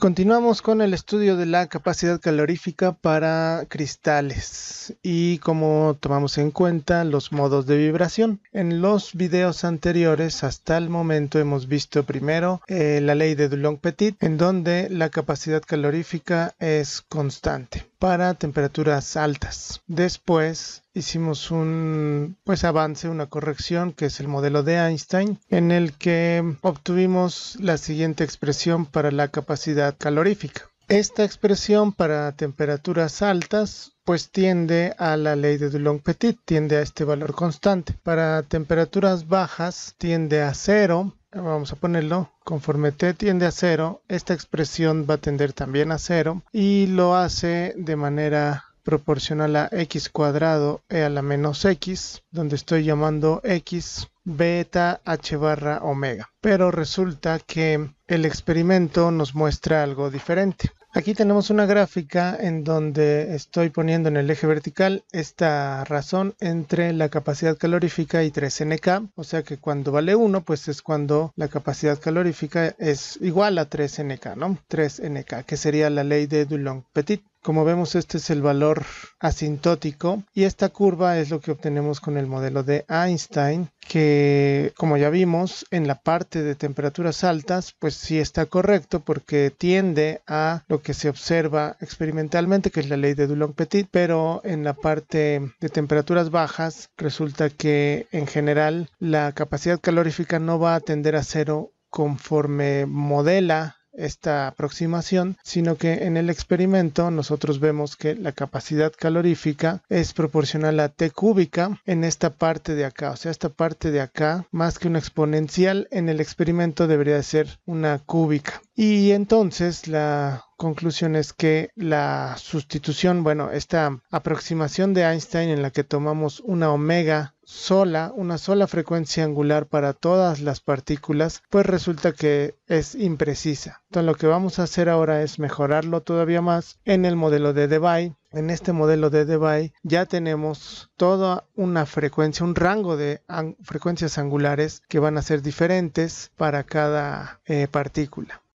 Continuamos con el estudio de la capacidad calorífica para cristales y cómo tomamos en cuenta los modos de vibración. En los videos anteriores hasta el momento hemos visto primero eh, la ley de Dulong-Petit en donde la capacidad calorífica es constante para temperaturas altas. Después hicimos un pues avance, una corrección que es el modelo de Einstein en el que obtuvimos la siguiente expresión para la capacidad calorífica. Esta expresión para temperaturas altas pues tiende a la ley de Dulong-Petit, tiende a este valor constante. Para temperaturas bajas tiende a cero vamos a ponerlo, conforme t tiende a cero, esta expresión va a tender también a cero y lo hace de manera proporcional a x cuadrado e a la menos x, donde estoy llamando x beta h barra omega. Pero resulta que el experimento nos muestra algo diferente. Aquí tenemos una gráfica en donde estoy poniendo en el eje vertical esta razón entre la capacidad calorífica y 3NK, o sea que cuando vale 1 pues es cuando la capacidad calorífica es igual a 3NK, ¿no? 3NK, que sería la ley de Dulong-Petit. Como vemos, este es el valor asintótico y esta curva es lo que obtenemos con el modelo de Einstein, que como ya vimos en la parte de temperaturas altas, pues sí está correcto porque tiende a lo que se observa experimentalmente, que es la ley de Dulong-Petit, pero en la parte de temperaturas bajas resulta que en general la capacidad calorífica no va a tender a cero conforme modela esta aproximación, sino que en el experimento nosotros vemos que la capacidad calorífica es proporcional a T cúbica en esta parte de acá, o sea, esta parte de acá, más que una exponencial, en el experimento debería ser una cúbica. Y entonces la conclusión es que la sustitución, bueno, esta aproximación de Einstein en la que tomamos una omega sola, una sola frecuencia angular para todas las partículas, pues resulta que es imprecisa. Entonces lo que vamos a hacer ahora es mejorarlo todavía más en el modelo de Debye. En este modelo de Debye ya tenemos toda una frecuencia, un rango de frecuencias angulares que van a ser diferentes para cada eh, partícula.